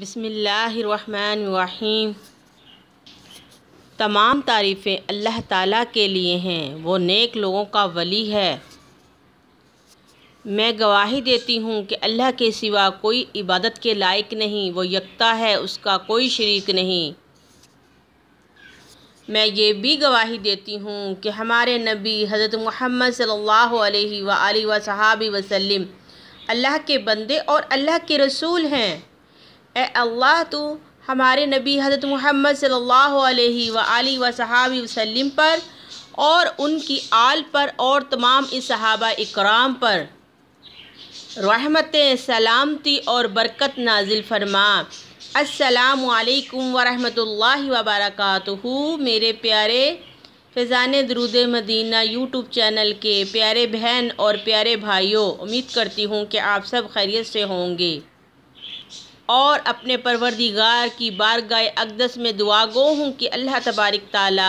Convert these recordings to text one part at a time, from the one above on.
बसमिल्लाम तमाम तारीफ़ें अल्लाह ताला के लिए हैं वो नेक लोगों का वली है मैं गवाही देती हूँ कि अल्लाह के सिवा कोई इबादत के लायक नहीं वो यकता है उसका कोई शरीक नहीं मैं ये भी गवाही देती हूँ कि हमारे नबी हज़रत मोहम्मद सल्ला अलैहि अल्लाह के बंदे और अल्लाह के रसूल हैं ए अल्लाह तो हमारे नबी हज़रत मोहम्मद सल्ला वसहाबी वसलम पर और उनकी आल पर और तमाम इस सहाबा इकराम पर रहमत सलामती और बरकत नाजिल फरमा असलकम वरहमल वबरक मेरे प्यारे फिजान दरुद मदीना यूट्यूब चैनल के प्यारे बहन और प्यारे भाइयों उम्मीद करती हूँ कि आप सब खैरियत से होंगे और अपने परवरदिगार की बारगाह अकदस में दुआ गो हूँ कि अल्लाह तबारक ताली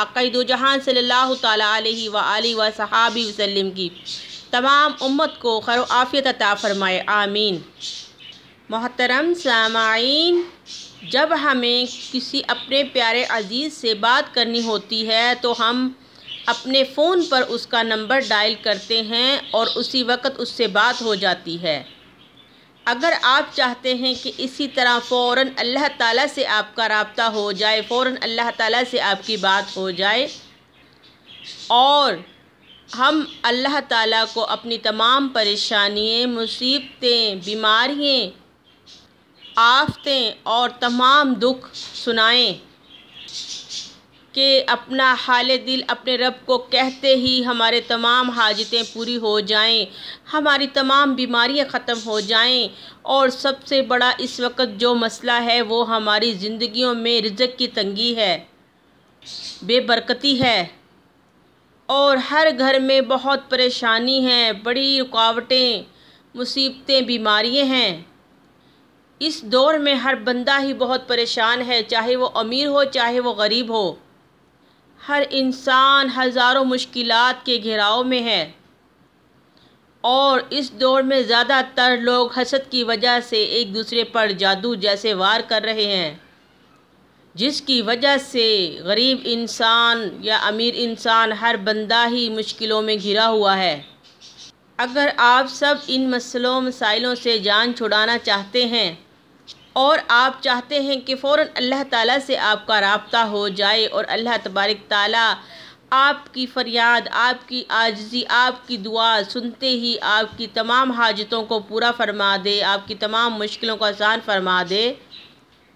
आकई दो जहान सल्ला तली व सहाबी वसलम की तमाम उम्मत को खर आफियत अता फ़रमाए आमीन मोहतरम सामाइन जब हमें किसी अपने प्यारे अजीज़ से बात करनी होती है तो हम अपने फ़ोन पर उसका नंबर डायल करते हैं और उसी वक्त उससे बात हो जाती है अगर आप चाहते हैं कि इसी तरह फ़ौर अल्लाह ताला से आपका रबता हो जाए फ़ौर अल्लाह ताला से आपकी बात हो जाए और हम अल्लाह ताला को अपनी तमाम परेशानियाँ मुसीबतें बीमारियाँ आफतें और तमाम दुख सुनाएं के अपना हाल दिल अपने रब को कहते ही हमारे तमाम हाजतें पूरी हो जाएं हमारी तमाम बीमारियां ख़त्म हो जाएं और सबसे बड़ा इस वक्त जो मसला है वो हमारी ज़िंदगियों में रिजक की तंगी है बेबरकती है और हर घर में बहुत परेशानी है बड़ी रुकावटें मुसीबतें बीमारियां हैं इस दौर में हर बंदा ही बहुत परेशान है चाहे वो अमीर हो चाहे वो गरीब हो हर इंसान हज़ारों मुश्किलात के घेराव में है और इस दौर में ज़्यादातर लोग हसद की वजह से एक दूसरे पर जादू जैसे वार कर रहे हैं जिसकी वजह से गरीब इंसान या अमीर इंसान हर बंदा ही मुश्किलों में घिरा हुआ है अगर आप सब इन मसलों मसाइलों से जान छुड़ाना चाहते हैं और आप चाहते हैं कि फ़ौर अल्लाह ताला से आपका रबता हो जाए और अल्लाह तबारक ताला आपकी फ़रियाद आपकी आजजी आपकी दुआ सुनते ही आपकी तमाम हाजतों को पूरा फरमा दे आपकी तमाम मुश्किलों को आसान फरमा दे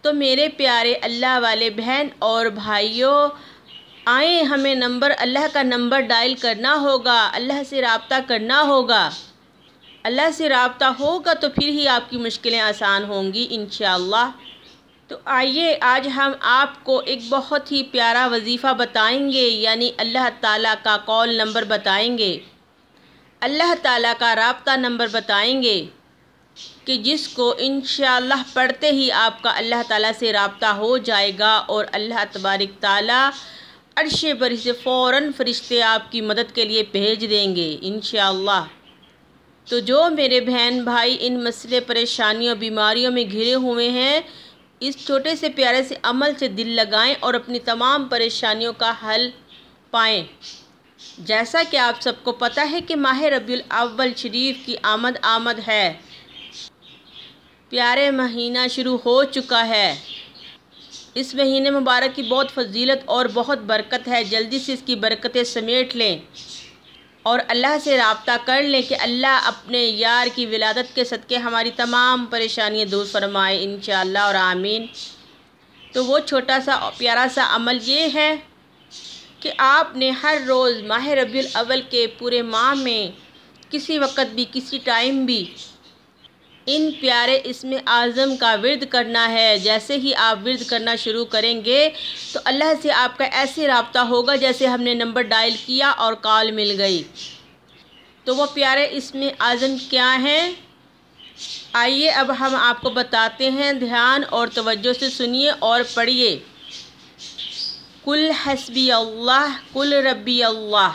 तो मेरे प्यारे अल्लाह वाले बहन और भाइयों आए हमें नंबर अल्लाह का नंबर डायल करना होगा अल्लाह से रबता करना होगा अल्लाह से रबता होगा तो फिर ही आपकी मुश्किलें आसान होंगी इन तो आइए आज हम आपको एक बहुत ही प्यारा वजीफ़ा बताएंगे यानी अल्लाह ताला का कॉल नंबर बताएंगे अल्लाह ताला का रबता नंबर बताएंगे कि जिसको इन पढ़ते ही आपका अल्लाह ताला से रबता हो जाएगा और अल्लाह तबारक ताला अरशे पर से फ़ौर फ़रिश्ते आपकी मदद के लिए भेज देंगे इन तो जो मेरे बहन भाई इन मसले परेशानियों बीमारियों में घिरे हुए हैं इस छोटे से प्यारे से अमल से दिल लगाएं और अपनी तमाम परेशानियों का हल पाएँ जैसा कि आप सबको पता है कि माह रबील अव्वल शरीफ की आमद आमद है प्यारे महीना शुरू हो चुका है इस महीने मुबारक की बहुत फजीलत और बहुत बरकत है जल्दी से इसकी बरकतें समेट लें और अल्लाह से रबता कर लें कि अल्लाह अपने यार की विलादत के सदक़े हमारी तमाम परेशानियाँ दूर फरमाए इन और आमीन तो वो छोटा सा प्यारा सा अमल ये है कि आपने हर रोज़ माह रबी अव्वल के पूरे माह में किसी वक्त भी किसी टाइम भी इन प्यारे इसमें आज़म का विरद करना है जैसे ही आप विरद करना शुरू करेंगे तो अल्लाह से आपका ऐसे रबता होगा जैसे हमने नंबर डायल किया और कॉल मिल गई तो वह प्यारे इसमें आज़म क्या हैं आइए अब हम आपको बताते हैं ध्यान और तवज्जो से सुनिए और पढ़िए कुल हसबी अल्लाह कुल रबी अल्लाह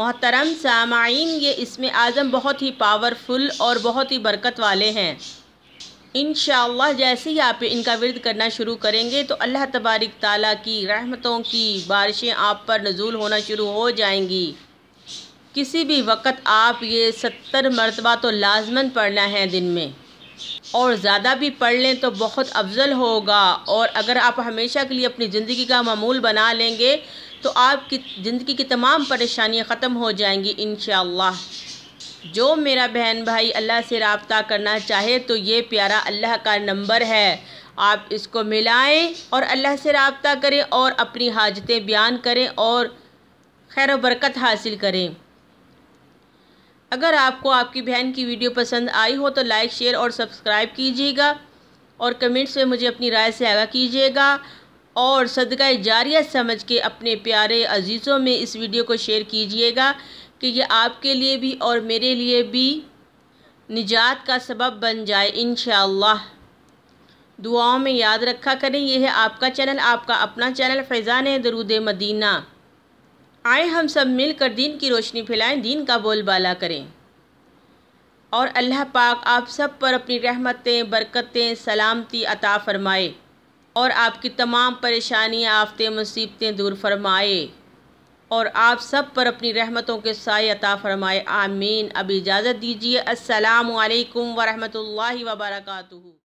मोहतरम सामाइन ये इसमें आज़म बहुत ही पावरफुल और बहुत ही बरकत वाले हैं इन जैसे ही आप इनका विरद करना शुरू करेंगे तो अल्लाह तबारक ताला की रहमतों की बारिशें आप पर नज़ूल होना शुरू हो जाएंगी किसी भी वक्त आप ये सत्तर मरतबा तो लाजमन पढ़ना है दिन में और ज़्यादा भी पढ़ लें तो बहुत अफजल होगा और अगर आप हमेशा के लिए अपनी ज़िंदगी का मामूल बना लेंगे तो आपकी ज़िंदगी की तमाम परेशानियाँ ख़त्म हो जाएंगी इन जो मेरा बहन भाई अल्लाह से रबता करना चाहे तो ये प्यारा अल्लाह का नंबर है आप इसको मिलाएं और अल्लाह से रबता करें और अपनी हाजतें बयान करें और खैर बरकत हासिल करें अगर आपको आपकी बहन की वीडियो पसंद आई हो तो लाइक शेयर और सब्सक्राइब कीजिएगा और कमेंट्स में मुझे अपनी राय से आगा कीजिएगा और सदका जारिया समझ के अपने प्यारे अजीज़ों में इस वीडियो को शेयर कीजिएगा कि ये आपके लिए भी और मेरे लिए भी निजात का सबब बन जाए इन दुआओं में याद रखा करें यह है आपका चैनल आपका अपना चैनल फैज़ान दरूद मदीना आए हम सब मिलकर दीन की रोशनी फैलाएं दीन का बोलबाला करें और अल्लाह पाक आप सब पर अपनी रहमतें बरकतें सलामती अता फरमाए और आपकी तमाम परेशानियां आफतें मुसीबतें दूर फरमाए और आप सब पर अपनी रहमतों के साय अता फरमाए आमीन अब इजाज़त दीजिए असलकम वरहमल वबरकू